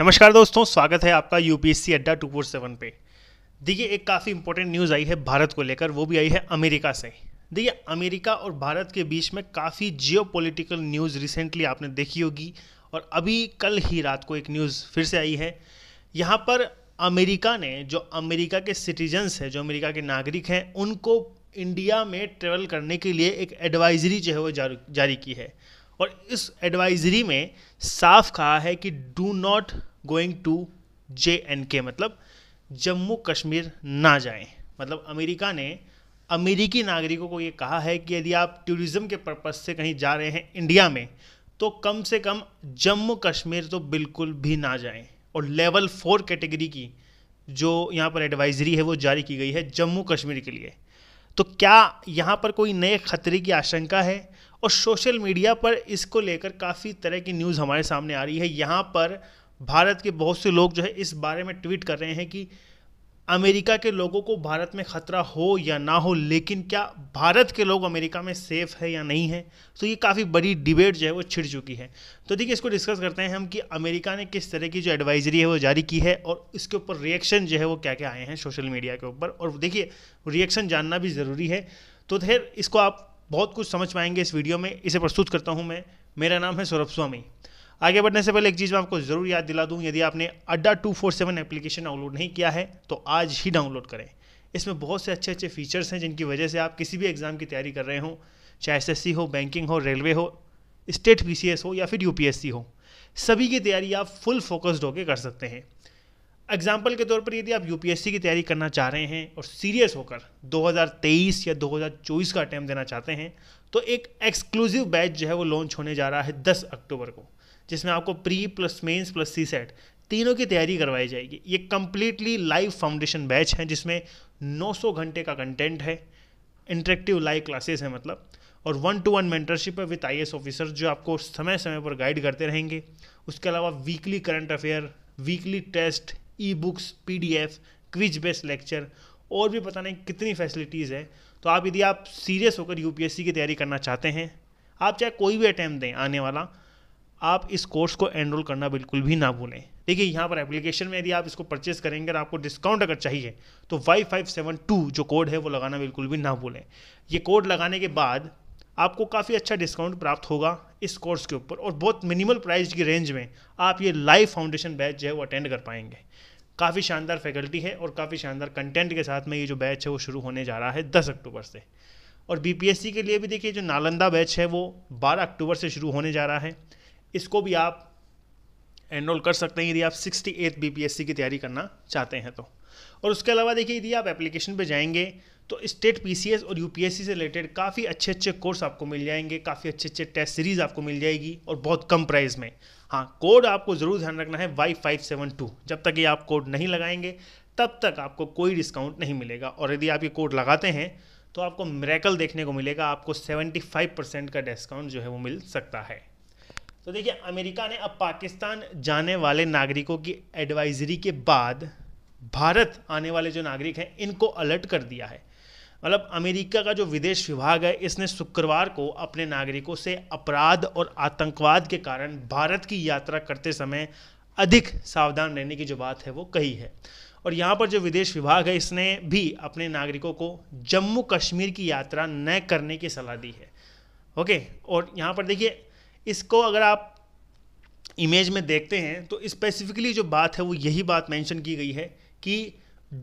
नमस्कार दोस्तों स्वागत है आपका यूपीएससी अड्डा टू फोर सेवन पे देखिए एक काफ़ी इंपॉर्टेंट न्यूज़ आई है भारत को लेकर वो भी आई है अमेरिका से देखिए अमेरिका और भारत के बीच में काफ़ी जियोपॉलिटिकल न्यूज़ रिसेंटली आपने देखी होगी और अभी कल ही रात को एक न्यूज़ फिर से आई है यहाँ पर अमेरिका ने जो अमेरिका के सिटीजन्स हैं जो अमेरिका के नागरिक हैं उनको इंडिया में ट्रेवल करने के लिए एक एडवाइजरी जो है वो जारी की है और इस एडवाइजरी में साफ कहा है कि do not going to J and K मतलब जम्मू कश्मीर ना जाएं मतलब अमेरिका ने अमेरिकी नागरिकों को ये कहा है कि यदि आप टूरिज़्म के पर्पज़ से कहीं जा रहे हैं इंडिया में तो कम से कम जम्मू कश्मीर तो बिल्कुल भी ना जाएं और लेवल फोर कैटेगरी की जो यहाँ पर एडवाइजरी है वो जारी की गई है जम्मू कश्मीर के लिए तो क्या यहाँ पर कोई नए खतरे की आशंका है और सोशल मीडिया पर इसको लेकर काफ़ी तरह की न्यूज़ हमारे सामने आ रही है यहाँ पर भारत के बहुत से लोग जो है इस बारे में ट्वीट कर रहे हैं कि अमेरिका के लोगों को भारत में ख़तरा हो या ना हो लेकिन क्या भारत के लोग अमेरिका में सेफ़ है या नहीं है तो ये काफ़ी बड़ी डिबेट जो है वो छिड़ चुकी है तो देखिए इसको डिस्कस करते हैं हम कि अमेरिका ने किस तरह की जो एडवाइजरी है वो जारी की है और इसके ऊपर रिएक्शन जो है वो क्या क्या आए हैं सोशल मीडिया के ऊपर और देखिए रिएक्शन जानना भी ज़रूरी है तो फिर इसको आप बहुत कुछ समझ पाएंगे इस वीडियो में इसे प्रस्तुत करता हूँ मैं मेरा नाम है सौरभ स्वामी आगे बढ़ने से पहले एक चीज़ मैं आपको ज़रूर याद दिला दूँ यदि आपने Adda two four seven application download नहीं किया है तो आज ही डाउनलोड करें इसमें बहुत से अच्छे अच्छे फीचर्स हैं जिनकी वजह से आप किसी भी एग्ज़ाम की तैयारी कर रहे हो चाहे एस हो बैंकिंग हो रेलवे हो स्टेट पी हो या फिर यू हो सभी की तैयारी आप फुल फोकस्ड होकर कर सकते हैं एग्जाम्पल के तौर पर यदि आप यू की तैयारी करना चाह रहे हैं और सीरियस होकर 2023 या 2024 का अटैम्प देना चाहते हैं तो एक एक्सक्लूसिव बैच जो है वो लॉन्च होने जा रहा है 10 अक्टूबर को जिसमें आपको pre plus mains plus C SAT तीनों की तैयारी करवाई जाएगी ये कम्प्लीटली लाइव फाउंडेशन बैच है जिसमें 900 घंटे का कंटेंट है इंटरेक्टिव लाइव क्लासेस हैं मतलब और वन टू वन मेंटरशिप है विथ आई ऑफिसर जो आपको समय समय पर गाइड करते रहेंगे उसके अलावा weekly current affair weekly test e books P D F quiz based lecture और भी पता नहीं कितनी फैसिलिटीज़ है तो आप यदि आप सीरियस होकर सी की तैयारी करना चाहते हैं आप चाहे कोई भी अटैम्प्ट दें आने वाला आप इस कोर्स को एनरोल करना बिल्कुल भी ना भूलें देखिए यहाँ पर एप्लीकेशन में यदि आप इसको परचेस करेंगे और आपको डिस्काउंट अगर चाहिए तो वाई फाइव सेवन टू जो कोड है वो लगाना बिल्कुल भी ना भूलें ये कोड लगाने के बाद आपको काफ़ी अच्छा डिस्काउंट प्राप्त होगा इस कोर्स के ऊपर और बहुत मिनिमल प्राइस की रेंज में आप ये लाइव फाउंडेशन बैच जो है वो अटेंड कर पाएंगे काफ़ी शानदार फैकल्टी है और काफ़ी शानदार कंटेंट के साथ में ये जो बैच है वो शुरू होने जा रहा है दस अक्टूबर से और बी के लिए भी देखिए जो नालंदा बैच है वो बारह अक्टूबर से शुरू होने जा रहा है इसको भी आप एनरोल कर सकते हैं यदि आप सिक्सटी एथ बी की तैयारी करना चाहते हैं तो और उसके अलावा देखिए यदि आप एप्लीकेशन पर जाएंगे तो स्टेट पी और यू से रिलेटेड काफ़ी अच्छे अच्छे कोर्स आपको मिल जाएंगे काफ़ी अच्छे अच्छे टेस्ट सीरीज़ आपको मिल जाएगी और बहुत कम प्राइस में हाँ कोड आपको ज़रूर ध्यान रखना है वाई फाइव सेवन टू जब तक ये आप कोड नहीं लगाएंगे तब तक आपको कोई डिस्काउंट नहीं मिलेगा और यदि आप ये कोड लगाते हैं तो आपको मेरेकल देखने को मिलेगा आपको सेवेंटी फाइव परसेंट का डिस्काउंट जो है वो मिल सकता है तो देखिए अमेरिका ने अब पाकिस्तान जाने वाले नागरिकों की एडवाइजरी के बाद भारत आने वाले जो नागरिक हैं इनको अलर्ट कर दिया है मतलब अमेरिका का जो विदेश विभाग है इसने शुक्रवार को अपने नागरिकों से अपराध और आतंकवाद के कारण भारत की यात्रा करते समय अधिक सावधान रहने की जो बात है वो कही है और यहाँ पर जो विदेश विभाग है इसने भी अपने नागरिकों को जम्मू कश्मीर की यात्रा न करने की सलाह दी है ओके और यहाँ पर देखिए इसको अगर आप इमेज में देखते हैं तो स्पेसिफिकली जो बात है वो यही बात मेंशन की गई है कि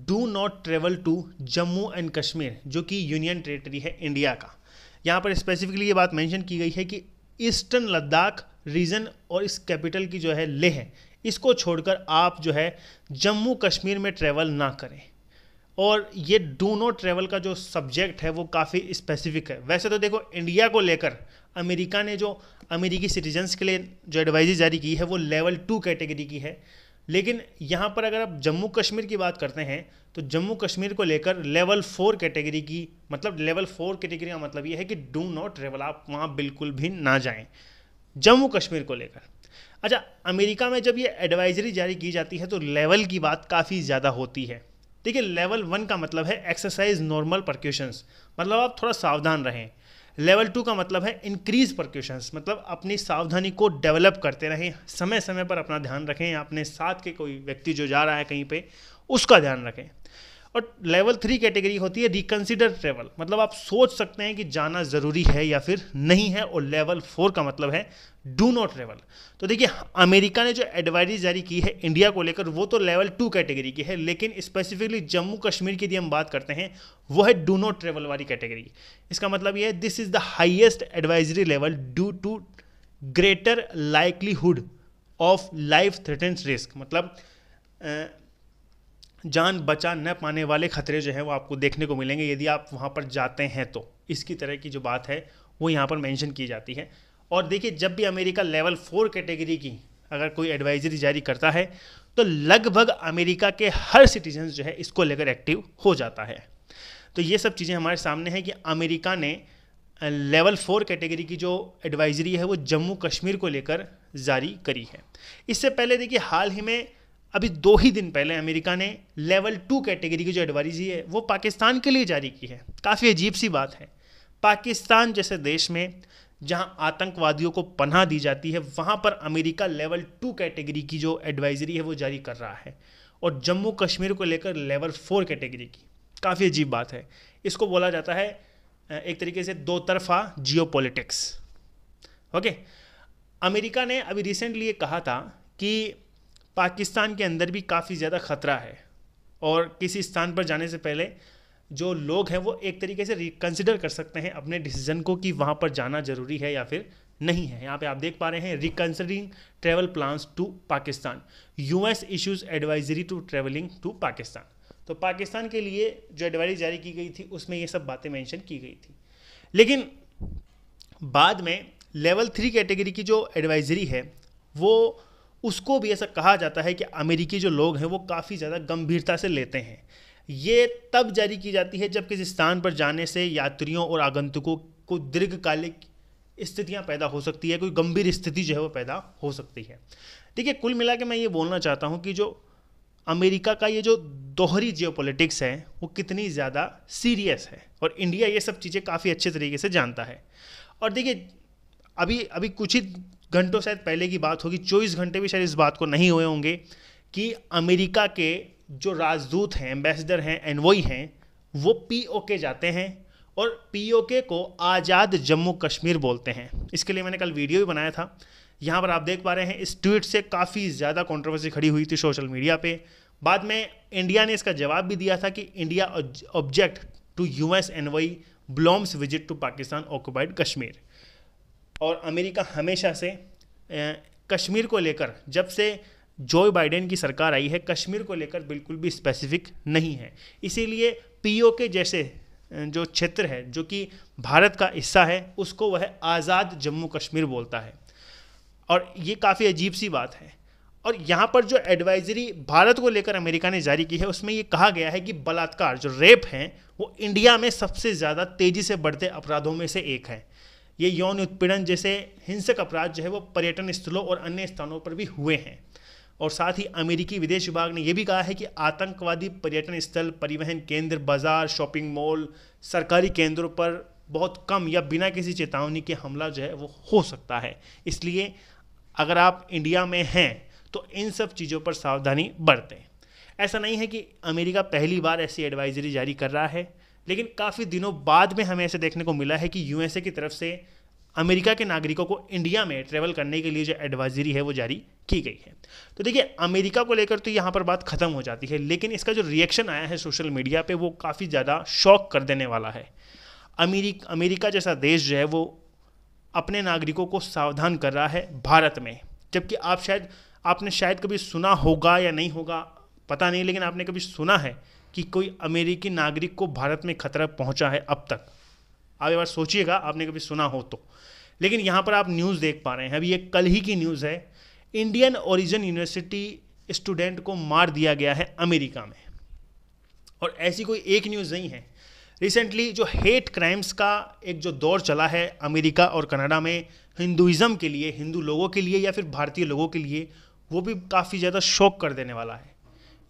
do not travel to Jammu and Kashmir जो कि यूनियन टेरेटरी है इंडिया का यहाँ पर स्पेसिफिकली ये बात मेंशन की गई है कि ईस्टर्न लद्दाख रीजन और इस कैपिटल की जो है लेह इसको छोड़कर आप जो है जम्मू कश्मीर में ट्रेवल ना करें और ये डू ट्रेवल का जो सब्जेक्ट है वो काफ़ी स्पेसिफिक है वैसे तो देखो इंडिया को लेकर अमेरिका ने जो अमेरिकी सिटीजन्स के लिए जो एडवाइजरी जारी की है वो लेवल टू कैटेगरी की है लेकिन यहाँ पर अगर आप जम्मू कश्मीर की बात करते हैं तो जम्मू कश्मीर को लेकर लेवल फोर कैटेगरी की मतलब लेवल फोर कैटेगरी का मतलब ये है कि डू नॉट ट्रेवल आप वहाँ बिल्कुल भी ना जाएँ जम्मू कश्मीर को लेकर अच्छा अमेरिका में जब ये एडवाइजरी जारी की जाती है तो लेवल की बात काफ़ी ज़्यादा होती है देखिए लेवल वन का मतलब है एक्सरसाइज नॉर्मल परक्यूशंस मतलब आप थोड़ा सावधान रहें लेवल टू का मतलब है इंक्रीज परक्यूशंस मतलब अपनी सावधानी को डेवलप करते रहें समय समय पर अपना ध्यान रखें अपने साथ के कोई व्यक्ति जो जा रहा है कहीं पे उसका ध्यान रखें और लेवल थ्री कैटेगरी होती है रिकन्सिडर ट्रेवल मतलब आप सोच सकते हैं कि जाना ज़रूरी है या फिर नहीं है और लेवल फोर का मतलब है डू नॉट ट्रेवल तो देखिए अमेरिका ने जो एडवाइजरी जारी की है इंडिया को लेकर वो तो लेवल टू कैटेगरी की है लेकिन स्पेसिफिकली जम्मू कश्मीर की यदि हम बात करते हैं वो है डू नॉट ट्रेवल वाली कैटेगरी इसका मतलब ये है this is the highest advisory level due to greater likelihood of life threatens risk मतलब जान बचा न पाने वाले खतरे जो हैं वो आपको देखने को मिलेंगे यदि आप वहाँ पर जाते हैं तो इसकी तरह की जो बात है वो यहाँ पर मेंशन की जाती है और देखिए जब भी अमेरिका लेवल फोर कैटेगरी की अगर कोई एडवाइजरी जारी करता है तो लगभग अमेरिका के हर सिटीजन जो है इसको लेकर एक्टिव हो जाता है तो ये सब चीज़ें हमारे सामने हैं कि अमेरिका ने लेवल फोर कैटेगरी की जो एडवाइजरी है वो जम्मू कश्मीर को लेकर जारी करी है इससे पहले देखिए हाल ही में अभी दो ही दिन पहले अमेरिका ने लेवल टू कैटेगरी की जो एडवाइजरी है वो पाकिस्तान के लिए जारी की है काफ़ी अजीब सी बात है पाकिस्तान जैसे देश में जहां आतंकवादियों को पनाह दी जाती है वहां पर अमेरिका लेवल टू कैटेगरी की जो एडवाइजरी है वो जारी कर रहा है और जम्मू कश्मीर को लेकर लेवल फोर कैटेगरी की काफ़ी अजीब बात है इसको बोला जाता है एक तरीके से दो तरफा जियो ओके अमेरिका ने अभी रिसेंटली ये कहा था कि पाकिस्तान के अंदर भी काफ़ी ज़्यादा ख़तरा है और किसी स्थान पर जाने से पहले जो लोग हैं वो एक तरीके से रिकन्सिडर कर सकते हैं अपने डिसीजन को कि वहाँ पर जाना ज़रूरी है या फिर नहीं है यहाँ पे आप देख पा रहे हैं reconsidering travel plans to Pakistan US issues advisory to travelling to Pakistan तो पाकिस्तान के लिए जो एडवाइजरी जारी की गई थी उसमें ये सब बातें मेंशन की गई थी लेकिन बाद में लेवल थ्री कैटेगरी की जो एडवाइजरी है वो उसको भी ऐसा कहा जाता है कि अमेरिकी जो लोग हैं वो काफ़ी ज़्यादा गंभीरता से लेते हैं ये तब जारी की जाती है जब किसी स्थान पर जाने से यात्रियों और आगंतुकों को दीर्घकालिक स्थितियाँ पैदा हो सकती है कोई गंभीर स्थिति जो है वो पैदा हो सकती है ठीक है कुल मिला के मैं ये बोलना चाहता हूँ कि जो अमेरिका का ये जो दोहरी जियो है वो कितनी ज़्यादा सीरियस है और इंडिया ये सब चीज़ें काफ़ी अच्छे तरीके से जानता है और देखिए अभी अभी कुछ ही घंटों शायद पहले की बात होगी चौबीस घंटे भी शायद इस बात को नहीं हुए होंगे कि अमेरिका के जो राजदूत हैं एम्बेसडर हैं एनवोई हैं वो पीओके जाते हैं और पीओके को आज़ाद जम्मू कश्मीर बोलते हैं इसके लिए मैंने कल वीडियो भी बनाया था यहाँ पर आप देख पा रहे हैं इस ट्वीट से काफ़ी ज़्यादा कंट्रोवर्सी खड़ी हुई थी सोशल मीडिया पे बाद में इंडिया ने इसका जवाब भी दिया था कि India object to U S envoy Blome's visit to Pakistan occupied Kashmir और अमेरिका हमेशा से कश्मीर को लेकर जब से जो बाइडेन की सरकार आई है कश्मीर को लेकर बिल्कुल भी स्पेसिफिक नहीं है इसीलिए पीओके जैसे जो क्षेत्र है जो कि भारत का हिस्सा है उसको वह आज़ाद जम्मू कश्मीर बोलता है और ये काफ़ी अजीब सी बात है और यहाँ पर जो एडवाइजरी भारत को लेकर अमेरिका ने जारी की है उसमें ये कहा गया है कि बलात्कार जो रेप हैं वो इंडिया में सबसे ज़्यादा तेज़ी से बढ़ते अपराधों में से एक है ये यौन उत्पीड़न जैसे हिंसक अपराध जो है वो पर्यटन स्थलों और अन्य स्थानों पर भी हुए हैं और साथ ही अमेरिकी विदेश विभाग ने यह भी कहा है कि आतंकवादी पर्यटन स्थल परिवहन केंद्र बाजार शॉपिंग मॉल सरकारी केंद्रों पर बहुत कम या बिना किसी चेतावनी के हमला जो है वो हो सकता है इसलिए अगर आप इंडिया में हैं तो इन सब चीज़ों पर सावधानी बरतें ऐसा नहीं है कि अमेरिका पहली बार ऐसी एडवाइजरी जारी कर रहा है लेकिन काफ़ी दिनों बाद में हमें ऐसे देखने को मिला है कि यूएसए की तरफ से अमेरिका के नागरिकों को इंडिया में ट्रेवल करने के लिए जो एडवाइजरी है वो जारी की गई है तो देखिए अमेरिका को लेकर तो यहाँ पर बात ख़त्म हो जाती है लेकिन इसका जो रिएक्शन आया है सोशल मीडिया पे वो काफ़ी ज़्यादा शॉक कर देने वाला है अमेरिक अमेरिका जैसा देश जो है वो अपने नागरिकों को सावधान कर रहा है भारत में जबकि आप शायद आपने शायद कभी सुना होगा या नहीं होगा पता नहीं लेकिन आपने कभी सुना है कि कोई अमेरिकी नागरिक को भारत में खतरा पहुंचा है अब तक आप एक बार सोचिएगा आपने कभी सुना हो तो लेकिन यहाँ पर आप न्यूज़ देख पा रहे हैं अभी ये कल ही की न्यूज़ है इंडियन ओरिजिन यूनिवर्सिटी स्टूडेंट को मार दिया गया है अमेरिका में और ऐसी कोई एक न्यूज़ नहीं है रिसेंटली जो हेट क्राइम्स का एक जो दौर चला है अमेरिका और कनाडा में हिंदुज़म के लिए हिंदू लोगों के लिए या फिर भारतीय लोगों के लिए वो भी काफ़ी ज़्यादा शौक कर देने वाला है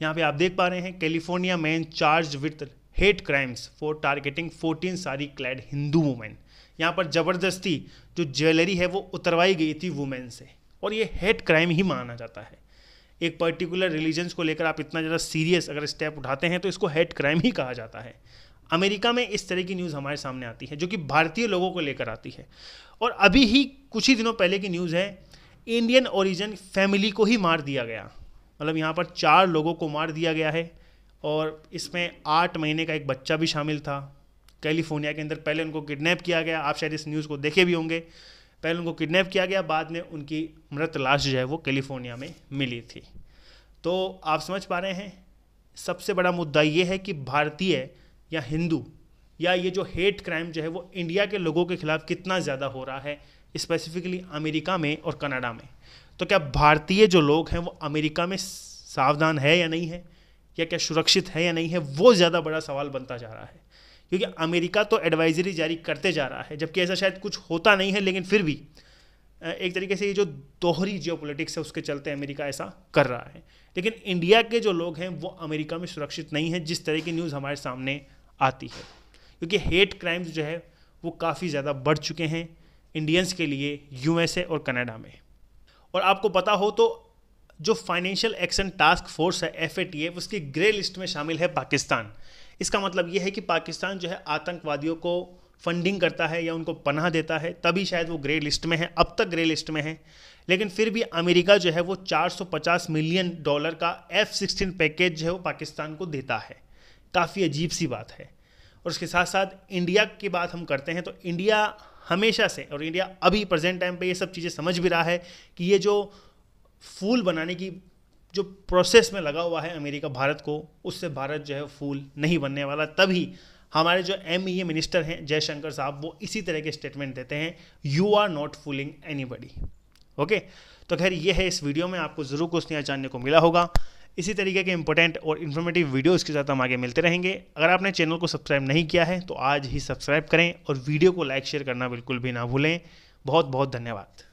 यहाँ पे आप देख पा रहे हैं California man charge with hate crimes for targeting 14 sari clad Hindu women यहाँ पर ज़बरदस्ती जो ज्वेलरी है वो उतरवाई गई थी वुमेन से और ये हेट क्राइम ही माना जाता है एक पर्टिकुलर रिलीजन्स को लेकर आप इतना ज़्यादा सीरियस अगर स्टेप उठाते हैं तो इसको हेट क्राइम ही कहा जाता है अमेरिका में इस तरह की न्यूज़ हमारे सामने आती है जो कि भारतीय लोगों को लेकर आती है और अभी ही कुछ ही दिनों पहले की न्यूज़ है इंडियन ओरिजिन फैमिली को ही मार दिया गया मतलब यहाँ पर चार लोगों को मार दिया गया है और इसमें आठ महीने का एक बच्चा भी शामिल था कैलिफोर्निया के अंदर पहले उनको किडनैप किया गया आप शायद इस न्यूज़ को देखे भी होंगे पहले उनको किडनैप किया गया बाद में उनकी मृत लाश जो है वो कैलिफोर्निया में मिली थी तो आप समझ पा रहे हैं सबसे बड़ा मुद्दा ये है कि भारतीय या हिंदू या ये जो हेट क्राइम जो है वो इंडिया के लोगों के खिलाफ कितना ज़्यादा हो रहा है स्पेसिफिकली अमेरिका में और कनाडा में तो क्या भारतीय जो लोग हैं वो अमेरिका में सावधान है या नहीं है या क्या सुरक्षित है या नहीं है वो ज़्यादा बड़ा सवाल बनता जा रहा है क्योंकि अमेरिका तो एडवाइजरी जारी करते जा रहा है जबकि ऐसा शायद कुछ होता नहीं है लेकिन फिर भी एक तरीके से ये जो दोहरी जियो है उसके चलते अमेरिका ऐसा कर रहा है लेकिन इंडिया के जो लोग हैं वो अमेरिका में सुरक्षित नहीं है जिस तरह की न्यूज़ हमारे सामने आती है क्योंकि हेट क्राइम्स जो है वो काफ़ी ज़्यादा बढ़ चुके हैं इंडियंस के लिए यूएसए और कनाडा में और आपको पता हो तो जो फाइनेंशियल एक्शन टास्क फोर्स है एफ उसकी ग्रे लिस्ट में शामिल है पाकिस्तान इसका मतलब यह है कि पाकिस्तान जो है आतंकवादियों को फंडिंग करता है या उनको पनाह देता है तभी शायद वो ग्रे लिस्ट में है अब तक ग्रे लिस्ट में है लेकिन फिर भी अमेरिका जो है वो 450 मिलियन डॉलर का एफ सिक्सटीन पैकेज जो है वो पाकिस्तान को देता है काफ़ी अजीब सी बात है और उसके साथ साथ इंडिया की बात हम करते हैं तो इंडिया हमेशा से और इंडिया अभी प्रेजेंट टाइम पे ये सब चीज़ें समझ भी रहा है कि ये जो फूल बनाने की जो प्रोसेस में लगा हुआ है अमेरिका भारत को उससे भारत जो है फूल नहीं बनने वाला तभी हमारे जो एम ई मिनिस्टर हैं जयशंकर साहब वो इसी तरह के स्टेटमेंट देते हैं you are not fooling any okay तो खैर ये है इस वीडियो में आपको ज़रूर कुछ नया जानने को मिला होगा इसी तरीके के इंपॉर्टेंट और इन्फॉर्मेटिव वीडियोज़ के साथ हम आगे मिलते रहेंगे अगर आपने चैनल को सब्सक्राइब नहीं किया है तो आज ही सब्सक्राइब करें और वीडियो को लाइक शेयर करना बिल्कुल भी ना भूलें बहुत बहुत धन्यवाद